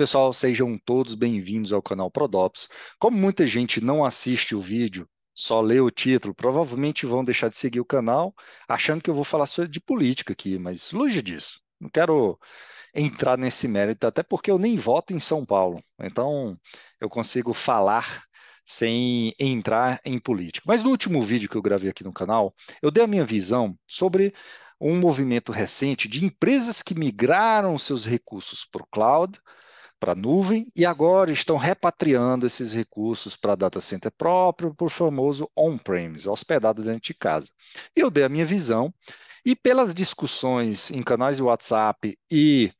pessoal, sejam todos bem-vindos ao canal Prodops. Como muita gente não assiste o vídeo, só lê o título, provavelmente vão deixar de seguir o canal achando que eu vou falar de política aqui, mas longe disso. Não quero entrar nesse mérito, até porque eu nem voto em São Paulo. Então, eu consigo falar sem entrar em política. Mas no último vídeo que eu gravei aqui no canal, eu dei a minha visão sobre um movimento recente de empresas que migraram seus recursos para o cloud para a nuvem e agora estão repatriando esses recursos para data center próprio, para o famoso on-premise, hospedado dentro de casa. E eu dei a minha visão e pelas discussões em canais de WhatsApp e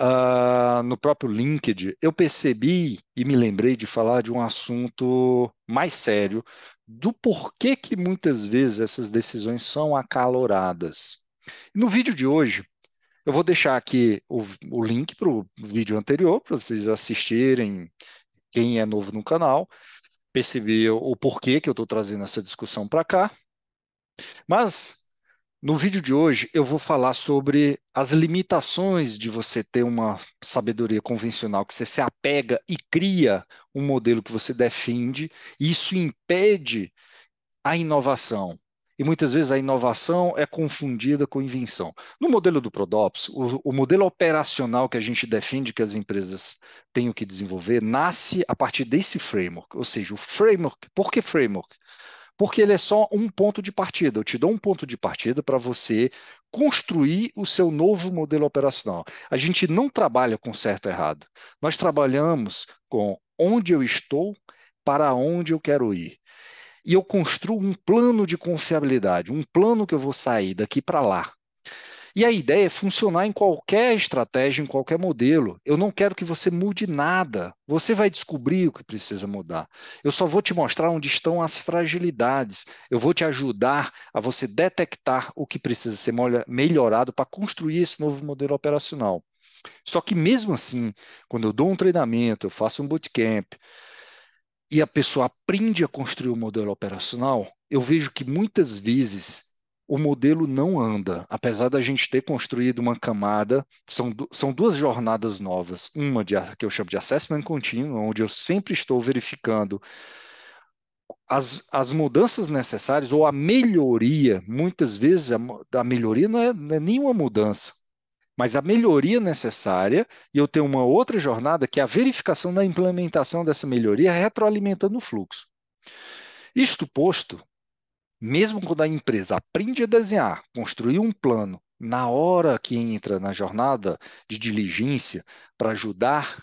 uh, no próprio LinkedIn, eu percebi e me lembrei de falar de um assunto mais sério do porquê que muitas vezes essas decisões são acaloradas. No vídeo de hoje, eu vou deixar aqui o, o link para o vídeo anterior, para vocês assistirem, quem é novo no canal, perceber o porquê que eu estou trazendo essa discussão para cá. Mas, no vídeo de hoje, eu vou falar sobre as limitações de você ter uma sabedoria convencional, que você se apega e cria um modelo que você defende, e isso impede a inovação, e muitas vezes a inovação é confundida com invenção. No modelo do Prodops, o, o, modelo operacional que a gente defende que as empresas tenham que desenvolver nasce a partir desse framework, ou seja, o framework. Por que framework? Porque ele é só um ponto de partida. Eu te dou um ponto de partida para você construir o seu novo modelo operacional. A gente não trabalha com certo e errado. Nós trabalhamos com onde eu estou, para onde eu quero ir e eu construo um plano de confiabilidade, um plano que eu vou sair daqui para lá. E a ideia é funcionar em qualquer estratégia, em qualquer modelo. Eu não quero que você mude nada. Você vai descobrir o que precisa mudar. Eu só vou te mostrar onde estão as fragilidades. Eu vou te ajudar a você detectar o que precisa ser melhorado para construir esse novo modelo operacional. Só que mesmo assim, quando eu dou um treinamento, eu faço um bootcamp, e a pessoa aprende a construir o um modelo operacional, eu vejo que muitas vezes o modelo não anda, apesar da gente ter construído uma camada, são, são duas jornadas novas, uma de, que eu chamo de assessment contínuo, onde eu sempre estou verificando as, as mudanças necessárias ou a melhoria, muitas vezes a, a melhoria não é, não é nenhuma mudança, mas a melhoria necessária, e eu tenho uma outra jornada que é a verificação da implementação dessa melhoria, retroalimentando o fluxo. Isto posto, mesmo quando a empresa aprende a desenhar, construir um plano, na hora que entra na jornada de diligência para ajudar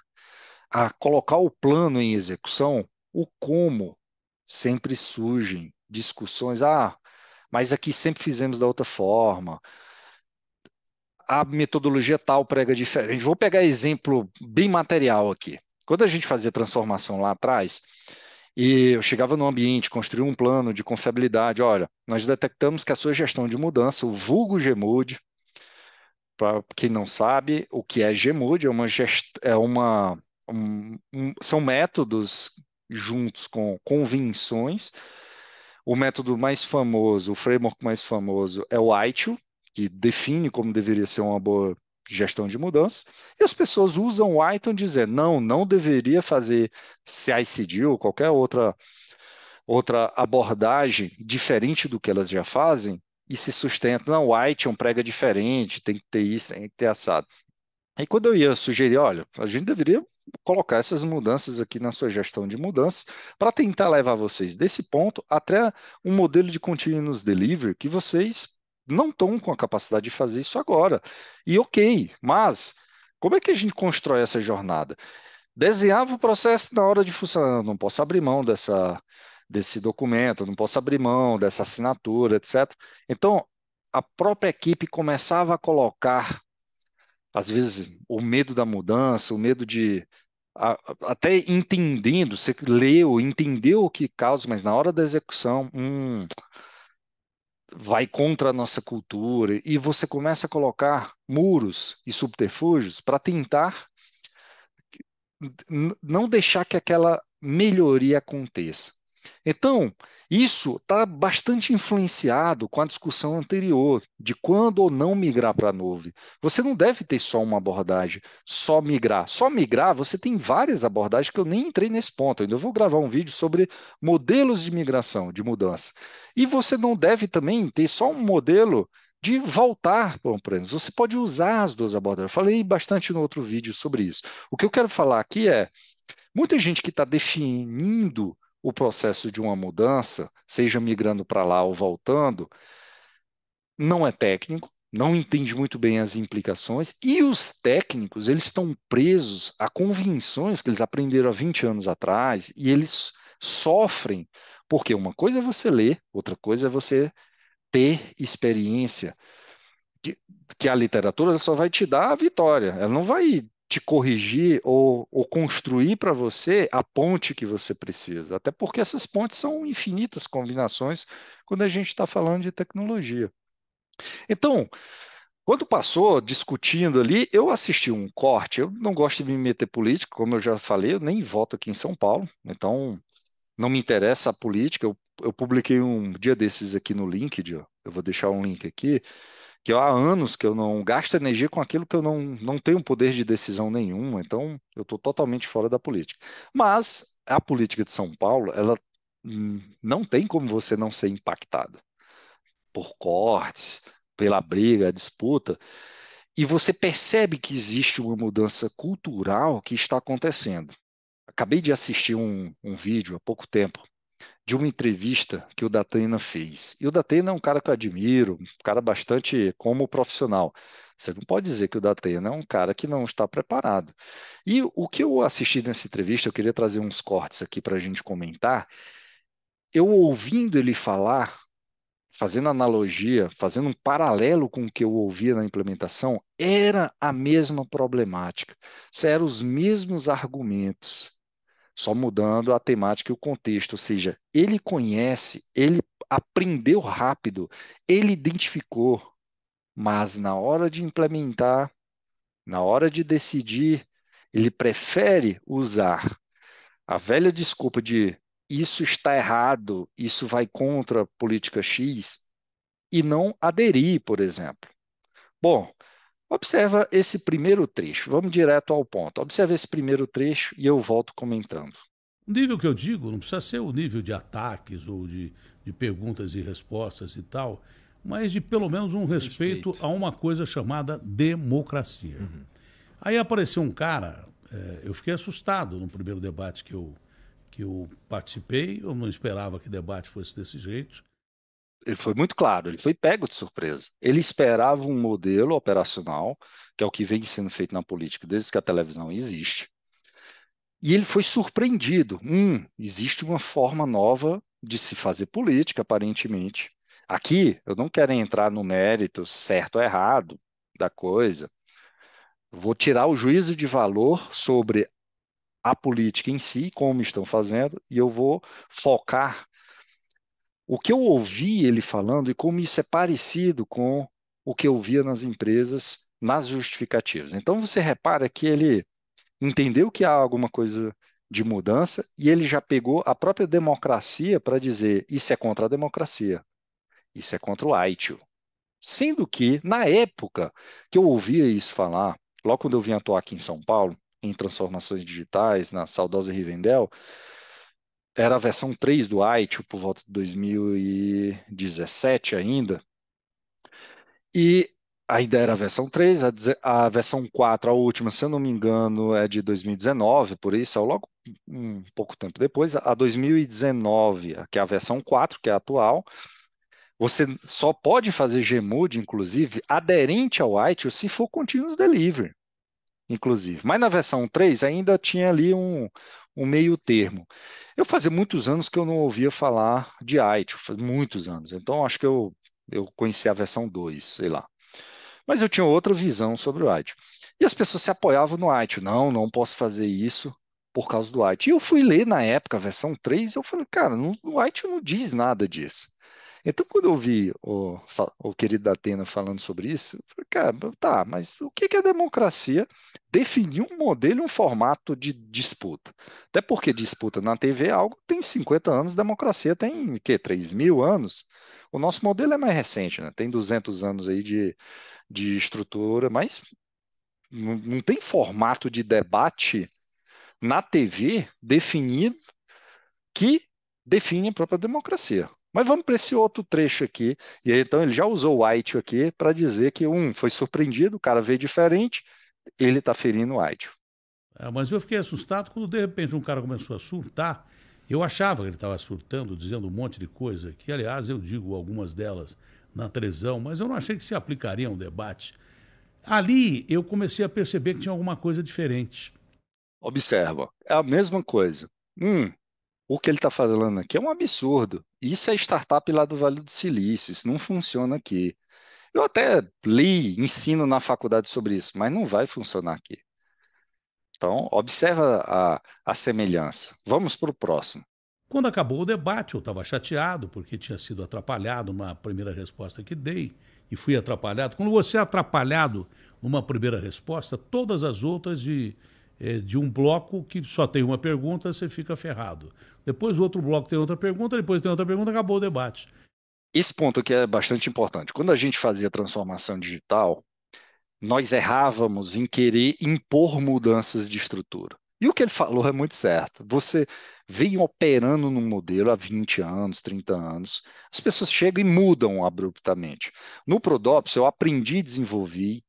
a colocar o plano em execução, o como sempre surgem discussões. Ah, mas aqui sempre fizemos da outra forma, a metodologia tal prega diferente. Vou pegar exemplo bem material aqui. Quando a gente fazia transformação lá atrás, e eu chegava no ambiente, construía um plano de confiabilidade, olha, nós detectamos que a sua gestão de mudança, o vulgo GMUD, para quem não sabe, o que é GMUD é uma, gest... é uma um, um, são métodos juntos com convenções. O método mais famoso, o framework mais famoso é o ITU, que define como deveria ser uma boa gestão de mudança, e as pessoas usam o Python dizer, não, não deveria fazer CICD ou qualquer outra, outra abordagem diferente do que elas já fazem, e se sustenta, não, o Python é prega diferente, tem que ter isso, tem que ter assado. Aí quando eu ia sugerir, olha, a gente deveria colocar essas mudanças aqui na sua gestão de mudanças para tentar levar vocês desse ponto até um modelo de continuous delivery que vocês não estão com a capacidade de fazer isso agora. E ok, mas como é que a gente constrói essa jornada? Desenhava o processo na hora de funcionar. Não posso abrir mão dessa, desse documento, não posso abrir mão dessa assinatura, etc. Então, a própria equipe começava a colocar, às vezes, o medo da mudança, o medo de. até entendendo, você leu, entendeu o que causa, mas na hora da execução, hum, vai contra a nossa cultura e você começa a colocar muros e subterfúgios para tentar não deixar que aquela melhoria aconteça. Então, isso está bastante influenciado com a discussão anterior de quando ou não migrar para a nuvem. Você não deve ter só uma abordagem, só migrar. Só migrar, você tem várias abordagens que eu nem entrei nesse ponto. Ainda vou gravar um vídeo sobre modelos de migração, de mudança. E você não deve também ter só um modelo de voltar para on-premise. Você pode usar as duas abordagens. Eu falei bastante no outro vídeo sobre isso. O que eu quero falar aqui é muita gente que está definindo o processo de uma mudança, seja migrando para lá ou voltando, não é técnico, não entende muito bem as implicações e os técnicos, eles estão presos a convenções que eles aprenderam há 20 anos atrás e eles sofrem, porque uma coisa é você ler, outra coisa é você ter experiência que, que a literatura só vai te dar a vitória, ela não vai te corrigir ou, ou construir para você a ponte que você precisa. Até porque essas pontes são infinitas combinações quando a gente está falando de tecnologia. Então, quando passou discutindo ali, eu assisti um corte. Eu não gosto de me meter político, como eu já falei, eu nem voto aqui em São Paulo, então não me interessa a política. Eu, eu publiquei um dia desses aqui no LinkedIn, eu vou deixar um link aqui que há anos que eu não gasto energia com aquilo que eu não, não tenho poder de decisão nenhum, então eu estou totalmente fora da política. Mas a política de São Paulo, ela não tem como você não ser impactado por cortes, pela briga, disputa, e você percebe que existe uma mudança cultural que está acontecendo. Acabei de assistir um, um vídeo há pouco tempo de uma entrevista que o Datena fez. E o Datena é um cara que eu admiro, um cara bastante como profissional. Você não pode dizer que o Datena é um cara que não está preparado. E o que eu assisti nessa entrevista, eu queria trazer uns cortes aqui para a gente comentar. Eu ouvindo ele falar, fazendo analogia, fazendo um paralelo com o que eu ouvia na implementação, era a mesma problemática. Eram os mesmos argumentos só mudando a temática e o contexto. Ou seja, ele conhece, ele aprendeu rápido, ele identificou, mas na hora de implementar, na hora de decidir, ele prefere usar a velha desculpa de isso está errado, isso vai contra a política X, e não aderir, por exemplo. Bom, Observa esse primeiro trecho, vamos direto ao ponto. Observa esse primeiro trecho e eu volto comentando. O nível que eu digo não precisa ser o nível de ataques ou de, de perguntas e respostas e tal, mas de pelo menos um respeito, respeito. a uma coisa chamada democracia. Uhum. Aí apareceu um cara, é, eu fiquei assustado no primeiro debate que eu, que eu participei, eu não esperava que debate fosse desse jeito ele foi muito claro, ele foi pego de surpresa. Ele esperava um modelo operacional, que é o que vem sendo feito na política desde que a televisão existe, e ele foi surpreendido. Hum, existe uma forma nova de se fazer política, aparentemente. Aqui, eu não quero entrar no mérito certo ou errado da coisa, vou tirar o juízo de valor sobre a política em si, como estão fazendo, e eu vou focar o que eu ouvi ele falando e como isso é parecido com o que eu via nas empresas nas justificativas. Então você repara que ele entendeu que há alguma coisa de mudança e ele já pegou a própria democracia para dizer isso é contra a democracia, isso é contra o Aitil. Sendo que, na época que eu ouvia isso falar, logo quando eu vim atuar aqui em São Paulo, em transformações digitais, na saudosa Rivendell, era a versão 3 do ITIL tipo, por volta de 2017 ainda. E ainda era a versão 3, a, versão 4, a última, se eu não me engano, é de 2019, por isso, é logo um pouco tempo depois, a 2019, que é a versão 4, que é a atual. Você só pode fazer GMUD, inclusive, aderente ao ITIL se for Continuous Delivery, inclusive. Mas na versão 3 ainda tinha ali um, um meio termo. Eu fazia muitos anos que eu não ouvia falar de IT, faz muitos anos. Então acho que eu, eu conhecia a versão 2, sei lá. Mas eu tinha outra visão sobre o IT. E as pessoas se apoiavam no IT. Não, não posso fazer isso por causa do IT. E eu fui ler na época a versão 3 e eu falei, cara, no, no IT não diz nada disso. Então, quando eu vi o, o querido Datena Atena falando sobre isso, eu falei, cara, tá, mas o que é democracia? Definir um modelo, um formato de disputa. Até porque disputa na TV é algo que tem 50 anos, democracia tem, que 3 mil anos? O nosso modelo é mais recente, né? Tem 200 anos aí de, de estrutura, mas não, não tem formato de debate na TV definido que define a própria democracia. Mas vamos para esse outro trecho aqui. E aí, então, ele já usou o White aqui para dizer que, um, foi surpreendido, o cara veio diferente, ele está ferindo o White. É, mas eu fiquei assustado quando, de repente, um cara começou a surtar. Eu achava que ele estava surtando, dizendo um monte de coisa, que, aliás, eu digo algumas delas na televisão, mas eu não achei que se aplicaria a um debate. Ali eu comecei a perceber que tinha alguma coisa diferente. Observa, é a mesma coisa. Hum, o que ele está falando aqui é um absurdo. Isso é startup lá do Vale do Silício, isso não funciona aqui. Eu até li, ensino na faculdade sobre isso, mas não vai funcionar aqui. Então, observa a, a semelhança. Vamos para o próximo. Quando acabou o debate, eu estava chateado porque tinha sido atrapalhado uma primeira resposta que dei e fui atrapalhado. Quando você é atrapalhado numa primeira resposta, todas as outras de é, de um bloco que só tem uma pergunta, você fica ferrado. Depois o outro bloco tem outra pergunta, depois tem outra pergunta, acabou o debate. Esse ponto que é bastante importante. Quando a gente fazia transformação digital, nós errávamos em querer impor mudanças de estrutura. E o que ele falou é muito certo. Você vem operando num modelo há 20 anos, 30 anos, as pessoas chegam e mudam abruptamente. No Prodops, eu aprendi e desenvolvi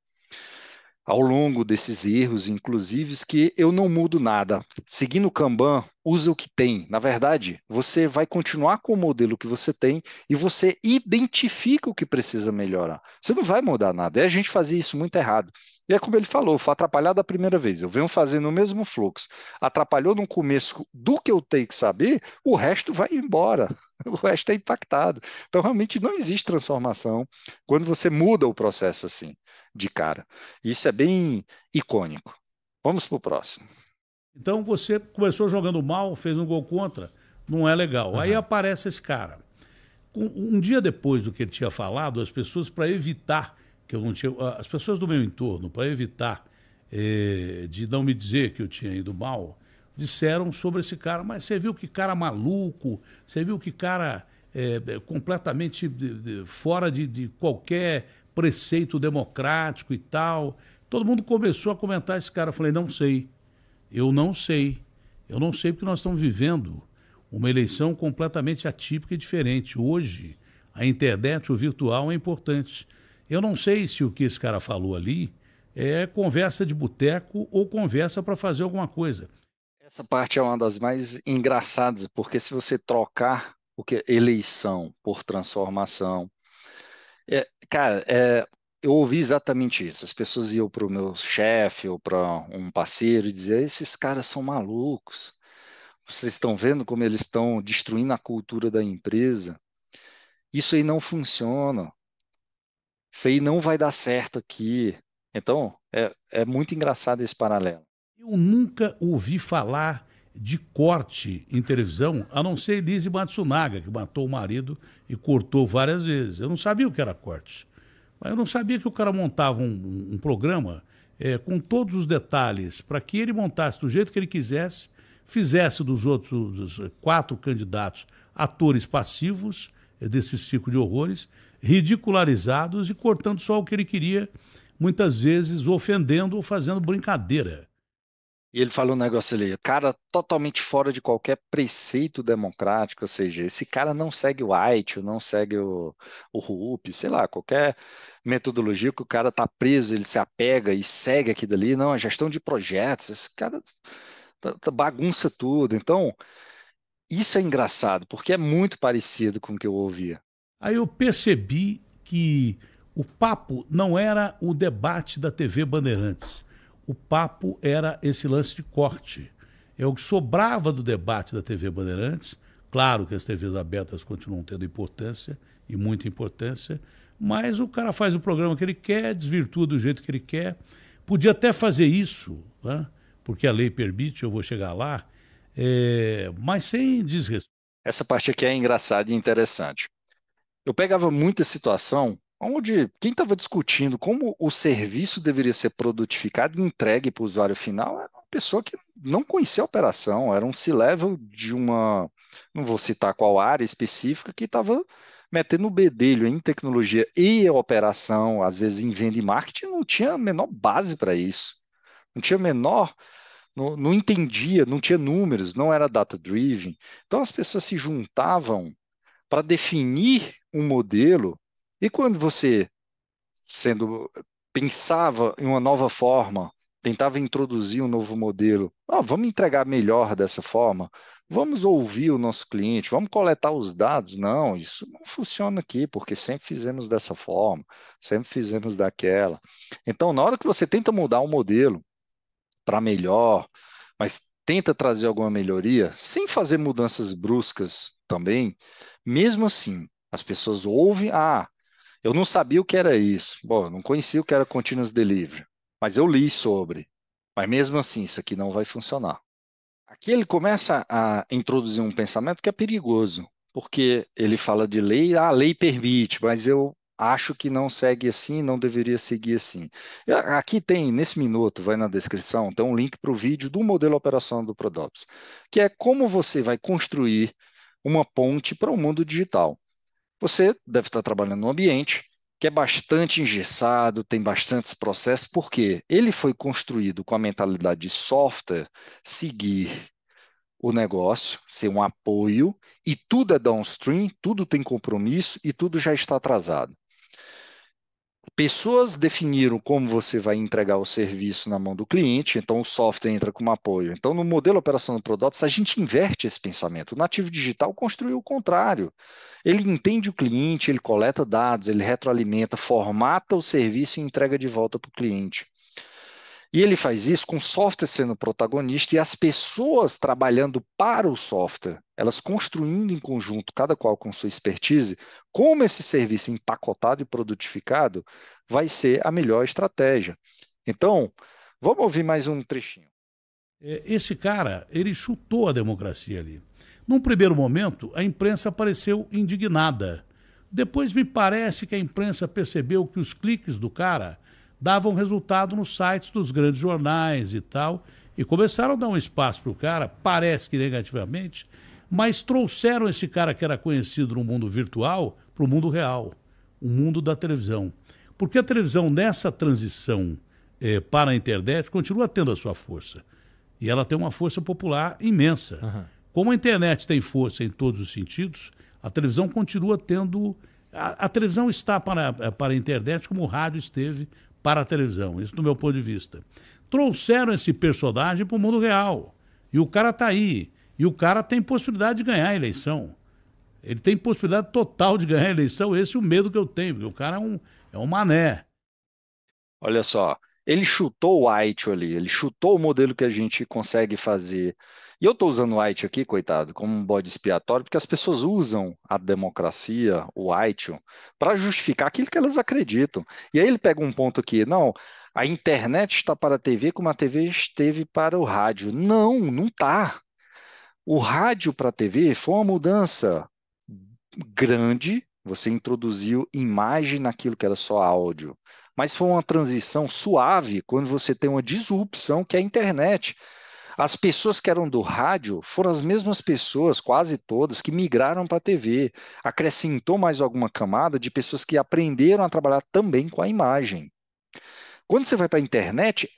ao longo desses erros, inclusive, que eu não mudo nada. Seguindo o Kanban, usa o que tem. Na verdade, você vai continuar com o modelo que você tem e você identifica o que precisa melhorar. Você não vai mudar nada. E a gente fazia isso muito errado. E é como ele falou, foi atrapalhado a primeira vez. Eu venho fazendo o mesmo fluxo. Atrapalhou no começo do que eu tenho que saber, o resto vai embora. O resto é impactado. Então, realmente, não existe transformação quando você muda o processo assim, de cara. Isso é bem icônico. Vamos para o próximo. Então você começou jogando mal, fez um gol contra, não é legal. Uhum. Aí aparece esse cara. Um dia depois do que ele tinha falado, as pessoas, para evitar que eu não tinha. Ah, as pessoas do meu entorno, para evitar eh, de não me dizer que eu tinha ido mal, disseram sobre esse cara. Mas você viu que cara maluco, você viu que cara eh, eh completamente de, de, fora de, de qualquer preceito democrático e tal. Todo mundo começou a comentar esse cara. Eu falei, não sei eu não sei. Eu não sei porque nós estamos vivendo uma eleição completamente atípica e diferente. Hoje, a internet, o virtual é importante. Eu não sei se o que esse cara falou ali é conversa de boteco ou conversa para fazer alguma coisa. Essa parte é uma das mais engraçadas, porque se você trocar o que é eleição por transformação, é, cara, é, eu ouvi exatamente isso. As pessoas iam para o meu chefe ou para um parceiro e diziam: esses caras são malucos. Vocês estão vendo como eles estão destruindo a cultura da empresa? Isso aí não funciona. Isso aí não vai dar certo aqui. Então, é, é muito engraçado esse paralelo. Eu nunca ouvi falar de corte em televisão, a não ser Elise Matsunaga, que matou o marido e cortou várias vezes. Eu não sabia o que era corte. Mas eu não sabia que o cara montava um, um programa é, com todos os detalhes para que ele montasse do jeito que ele quisesse, fizesse dos outros dos quatro candidatos atores passivos é, desse ciclo de horrores, ridicularizados e cortando só o que ele queria, muitas vezes ofendendo ou fazendo brincadeira. E ele falou um negócio ali, cara totalmente fora de qualquer preceito democrático, ou seja, esse cara não segue o White, não segue o, o RUP, sei lá, qualquer metodologia que o cara tá preso, ele se apega e segue aqui dali, não, a é gestão de projetos, esse cara tá, tá, bagunça tudo. Então, isso é engraçado, porque é muito parecido com o que eu ouvia. Aí eu percebi que o papo não era o debate da TV Bandeirantes o papo era esse lance de corte. É o que sobrava do debate da TV Bandeirantes. Claro que as TVs abertas continuam tendo importância, e muita importância, mas o cara faz o programa que ele quer, desvirtua do jeito que ele quer. Podia até fazer isso, né? porque a lei permite, eu vou chegar lá, é... mas sem desrespeito. Essa parte aqui é engraçada e interessante. Eu pegava muita situação onde quem estava discutindo como o serviço deveria ser produtificado e entregue para o usuário final era uma pessoa que não conhecia a operação, era um C-level de uma, não vou citar qual área específica, que estava metendo o bedelho em tecnologia e operação, às vezes em venda e marketing, não tinha a menor base para isso, não tinha a menor. Não, não entendia, não tinha números, não era data-driven. Então as pessoas se juntavam para definir um modelo e quando você, sendo pensava em uma nova forma, tentava introduzir um novo modelo, ah, vamos entregar melhor dessa forma, vamos ouvir o nosso cliente, vamos coletar os dados. Não, isso não funciona aqui, porque sempre fizemos dessa forma, sempre fizemos daquela. Então, na hora que você tenta mudar o um modelo para melhor, mas tenta trazer alguma melhoria, sem fazer mudanças bruscas também, mesmo assim, as pessoas ouvem, ah, eu não sabia o que era isso. Bom, não conhecia o que era continuous delivery, mas eu li sobre. Mas mesmo assim, isso aqui não vai funcionar. Aqui ele começa a introduzir um pensamento que é perigoso, porque ele fala de lei, ah, a lei permite, mas eu acho que não segue assim, não deveria seguir assim. Aqui tem, nesse minuto, vai na descrição, tem um link para o vídeo do modelo operacional do Prodops, que é como você vai construir uma ponte para o mundo digital. Você deve estar trabalhando num ambiente que é bastante engessado, tem bastantes processos, porque ele foi construído com a mentalidade de software seguir o negócio, ser um apoio, e tudo é downstream, tudo tem compromisso e tudo já está atrasado pessoas definiram como você vai entregar o serviço na mão do cliente, então o software entra como apoio. Então, no modelo operacional do produto, a gente inverte esse pensamento. O nativo digital construiu o contrário. Ele entende o cliente, ele coleta dados, ele retroalimenta, formata o serviço e entrega de volta para o cliente. E ele faz isso com o software sendo protagonista e as pessoas trabalhando para o software elas construindo em conjunto, cada qual com sua expertise, como esse serviço empacotado e produtificado vai ser a melhor estratégia. Então, vamos ouvir mais um trechinho. É, esse cara, ele chutou a democracia ali. Num primeiro momento, a imprensa pareceu indignada. Depois me parece que a imprensa percebeu que os cliques do cara davam resultado nos sites dos grandes jornais e tal, e começaram a dar um espaço para o cara, parece que negativamente, mas trouxeram esse cara que era conhecido no mundo virtual para o mundo real, o mundo da televisão. Porque a televisão, nessa transição eh, para a internet, continua tendo a sua força. E ela tem uma força popular imensa. Uhum. Como a internet tem força em todos os sentidos, a televisão continua tendo. A, a televisão está para, eh, para a internet como o rádio esteve para a televisão, isso do meu ponto de vista. Trouxeram esse personagem para o mundo real. E o cara está aí. E o cara tem possibilidade de ganhar a eleição. Ele tem possibilidade total de ganhar a eleição. Esse é o medo que eu tenho, porque o cara é um, é um mané. Olha só, ele chutou o White ali, ele chutou o modelo que a gente consegue fazer. E eu estou usando o White aqui, coitado, como um bode expiatório, porque as pessoas usam a democracia, o White, para justificar aquilo que elas acreditam. E aí ele pega um ponto aqui, não, a internet está para a TV como a TV esteve para o rádio. Não, não está. O rádio para a TV foi uma mudança grande, você introduziu imagem naquilo que era só áudio, mas foi uma transição suave quando você tem uma disrupção que é a internet. As pessoas que eram do rádio foram as mesmas pessoas, quase todas, que migraram para a TV. Acrescentou mais alguma camada de pessoas que aprenderam a trabalhar também com a imagem. Quando você vai para a internet,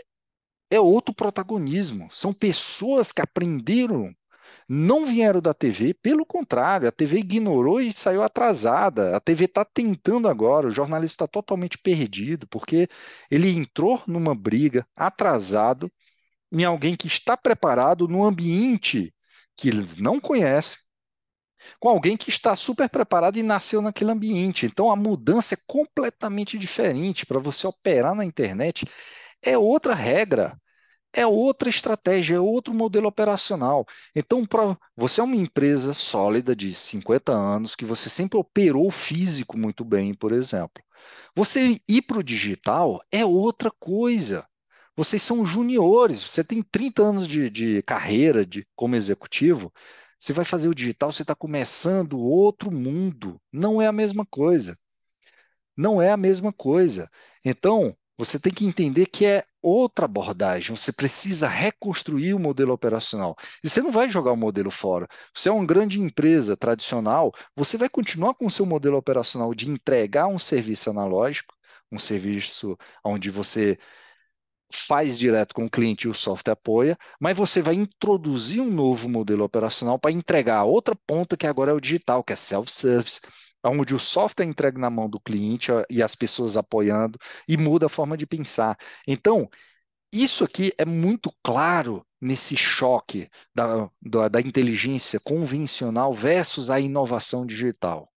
é outro protagonismo. São pessoas que aprenderam não vieram da TV, pelo contrário, a TV ignorou e saiu atrasada. A TV está tentando agora, o jornalista está totalmente perdido, porque ele entrou numa briga atrasado em alguém que está preparado num ambiente que eles não conhecem, com alguém que está super preparado e nasceu naquele ambiente. Então a mudança é completamente diferente para você operar na internet. É outra regra é outra estratégia, é outro modelo operacional. Então, pra, você é uma empresa sólida de 50 anos, que você sempre operou físico muito bem, por exemplo. Você ir para o digital é outra coisa. Vocês são juniores, você tem 30 anos de, de carreira de, como executivo. Você vai fazer o digital, você está começando outro mundo. Não é a mesma coisa. Não é a mesma coisa. Então, você tem que entender que é outra abordagem, você precisa reconstruir o modelo operacional. E você não vai jogar o modelo fora. Você é uma grande empresa tradicional, você vai continuar com o seu modelo operacional de entregar um serviço analógico, um serviço onde você faz direto com o cliente e o software apoia, mas você vai introduzir um novo modelo operacional para entregar a outra ponta que agora é o digital, que é self-service onde o software é entregue na mão do cliente e as pessoas apoiando, e muda a forma de pensar. Então, isso aqui é muito claro nesse choque da, da, da inteligência convencional versus a inovação digital.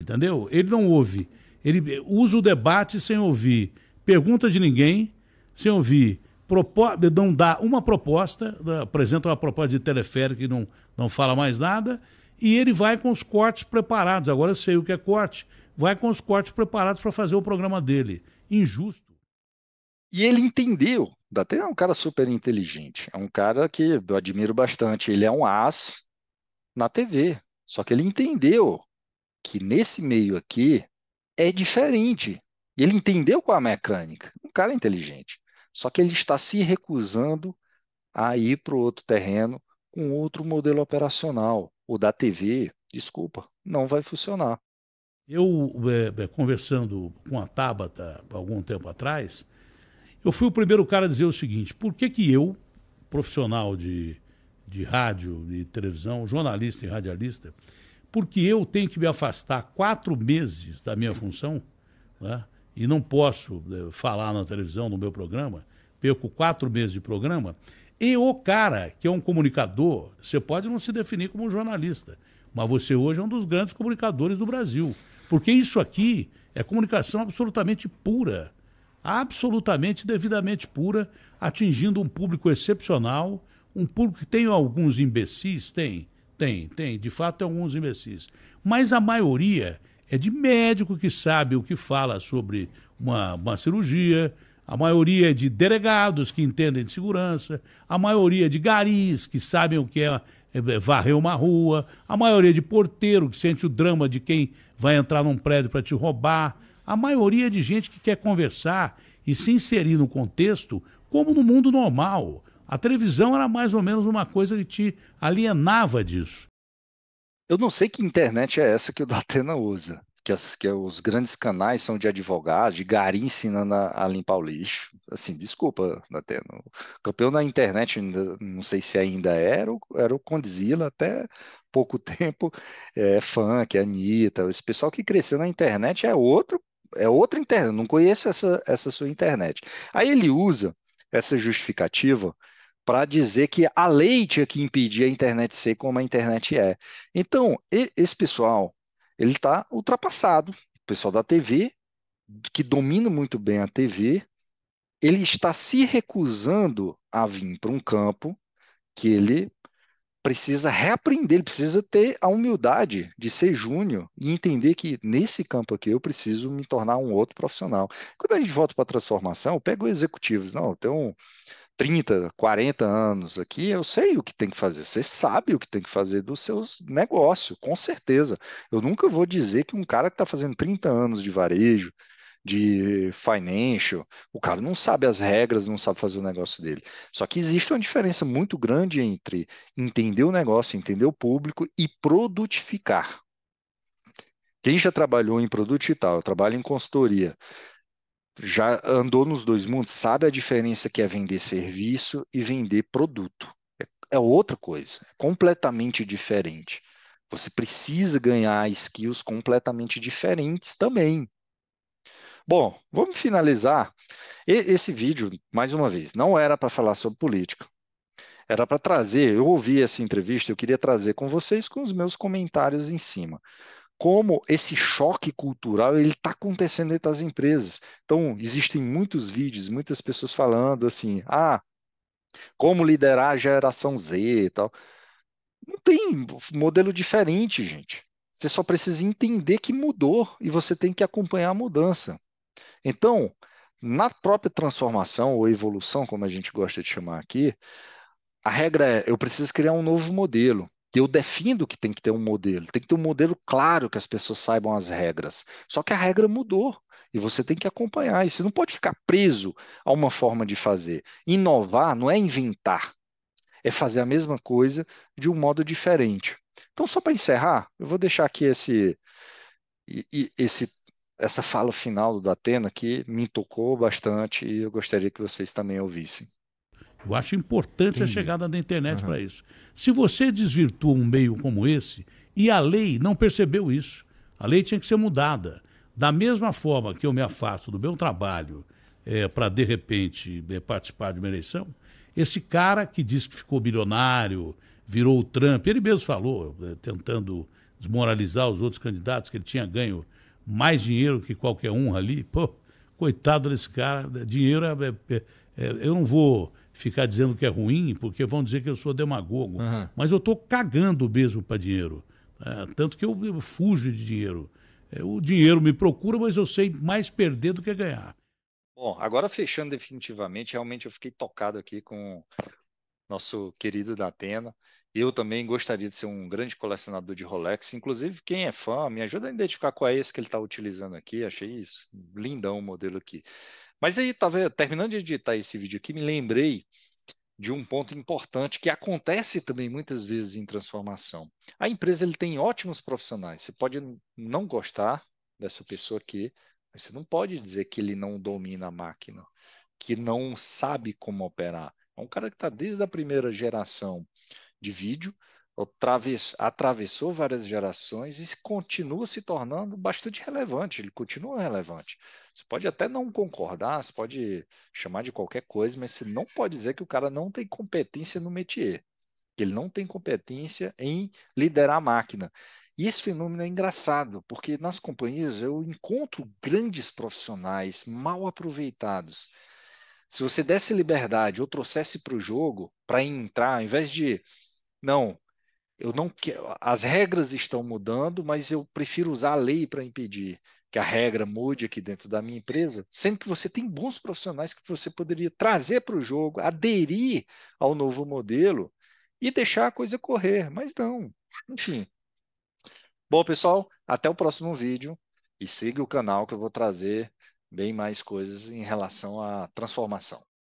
Entendeu? Ele não ouve. Ele usa o debate sem ouvir pergunta de ninguém, sem ouvir não dá uma proposta, apresenta uma proposta de teleférico e não, não fala mais nada, e ele vai com os cortes preparados. Agora eu sei o que é corte. Vai com os cortes preparados para fazer o programa dele. Injusto. E ele entendeu. Datena é um cara super inteligente. É um cara que eu admiro bastante. Ele é um as na TV. Só que ele entendeu que nesse meio aqui é diferente. E ele entendeu qual é a mecânica. Um cara inteligente. Só que ele está se recusando a ir para o outro terreno com outro modelo operacional. O da TV, desculpa, não vai funcionar. Eu, é, é, conversando com a Tabata algum tempo atrás, eu fui o primeiro cara a dizer o seguinte: por que, que eu, profissional de, de rádio, de televisão, jornalista e radialista, porque eu tenho que me afastar quatro meses da minha função né? e não posso é, falar na televisão, no meu programa, perco quatro meses de programa, e o cara, que é um comunicador, você pode não se definir como jornalista, mas você hoje é um dos grandes comunicadores do Brasil. Porque isso aqui é comunicação absolutamente pura, absolutamente devidamente pura, atingindo um público excepcional, um público que tem alguns imbecis, tem, tem, tem, de fato tem alguns imbecis. Mas a maioria é de médico que sabe o que fala sobre uma, uma cirurgia, a maioria é de delegados que entendem de segurança, a maioria de garis que sabem o que é, é, é varrer uma rua, a maioria de porteiro que sente o drama de quem vai entrar num prédio para te roubar, a maioria de gente que quer conversar e se inserir no contexto como no mundo normal. A televisão era mais ou menos uma coisa que te alienava disso. Eu não sei que internet é essa que o Datena usa, que, as, que os grandes canais são de advogados, de gari ensinando a, a, limpar o lixo. Assim, desculpa, até no, campeão na internet, não sei se ainda era, era o Condzilla até pouco tempo, é, funk, Anitta, esse pessoal que cresceu na internet é outro, é outra internet, não conheço essa, essa sua internet. Aí ele usa essa justificativa para dizer que a lei tinha que impedir a internet ser como a internet é. Então, esse pessoal ele está ultrapassado. O pessoal da TV, que domina muito bem a TV, ele está se recusando a vir para um campo que ele precisa reaprender, ele precisa ter a humildade de ser júnior e entender que nesse campo aqui eu preciso me tornar um outro profissional. Quando a gente volta para a transformação, eu pego executivos, não, tem um, 30, 40 anos aqui, eu sei o que tem que fazer. Você sabe o que tem que fazer do seu negócio, com certeza. Eu nunca vou dizer que um cara que está fazendo 30 anos de varejo, de financial, o cara não sabe as regras, não sabe fazer o negócio dele. Só que existe uma diferença muito grande entre entender o negócio, entender o público e produtificar. Quem já trabalhou em produto digital, eu trabalho em consultoria já andou nos dois mundos, sabe a diferença que é vender serviço e vender produto. É, é outra coisa, é completamente diferente. Você precisa ganhar skills completamente diferentes também. Bom, vamos finalizar. esse vídeo, mais uma vez, não era para falar sobre política. Era para trazer, eu ouvi essa entrevista, eu queria trazer com vocês com os meus comentários em cima como esse choque cultural ele está acontecendo dentro das empresas. Então, existem muitos vídeos, muitas pessoas falando assim, ah, como liderar a geração Z e tal. Não tem modelo diferente, gente. Você só precisa entender que mudou e você tem que acompanhar a mudança. Então, na própria transformação ou evolução, como a gente gosta de chamar aqui, a regra é: eu preciso criar um novo modelo eu defendo que tem que ter um modelo, tem que ter um modelo claro que as pessoas saibam as regras. Só que a regra mudou e você tem que acompanhar. E você não pode ficar preso a uma forma de fazer. Inovar não é inventar, é fazer a mesma coisa de um modo diferente. Então, só para encerrar, eu vou deixar aqui esse, esse essa fala final do Atena que me tocou bastante e eu gostaria que vocês também ouvissem. Eu acho importante Entendi. a chegada da internet uhum. para isso. Se você desvirtua um meio como esse, e a lei não percebeu isso, a lei tinha que ser mudada. Da mesma forma que eu me afasto do meu trabalho é, para, de repente, é, participar de uma eleição, esse cara que diz que ficou bilionário, virou o Trump, ele mesmo falou, é, tentando desmoralizar os outros candidatos, que ele tinha ganho mais dinheiro que qualquer um ali. Pô, coitado desse cara, dinheiro é, é, é eu não vou ficar dizendo que é ruim, porque vão dizer que eu sou demagogo. Uhum. Mas eu estou cagando mesmo para dinheiro. É, tanto que eu, eu, fujo de dinheiro. É, o dinheiro me procura, mas eu sei mais perder do que ganhar. Bom, agora fechando definitivamente, realmente eu fiquei tocado aqui com nosso querido da Atena. Eu também gostaria de ser um grande colecionador de Rolex. Inclusive, quem é fã, me ajuda a identificar qual é esse que ele está utilizando aqui. Achei isso. Lindão o modelo aqui. Mas aí, tava tá terminando de editar esse vídeo aqui, me lembrei de um ponto importante que acontece também muitas vezes em transformação. A empresa ele tem ótimos profissionais. Você pode não gostar dessa pessoa aqui, mas você não pode dizer que ele não domina a máquina, que não sabe como operar. É um cara que está desde a primeira geração de vídeo atravessou várias gerações e continua se tornando bastante relevante, ele continua relevante. Você pode até não concordar, você pode chamar de qualquer coisa, mas você não pode dizer que o cara não tem competência no métier, que ele não tem competência em liderar a máquina. E esse fenômeno é engraçado, porque nas companhias eu encontro grandes profissionais mal aproveitados. Se você desse liberdade ou trouxesse para o jogo, para entrar, ao invés de não, eu não quero, as regras estão mudando, mas eu prefiro usar a lei para impedir que a regra mude aqui dentro da minha empresa, sendo que você tem bons profissionais que você poderia trazer para o jogo, aderir ao novo modelo e deixar a coisa correr, mas não. Enfim. Bom, pessoal, até o próximo vídeo e siga o canal que eu vou trazer bem mais coisas em relação à transformação.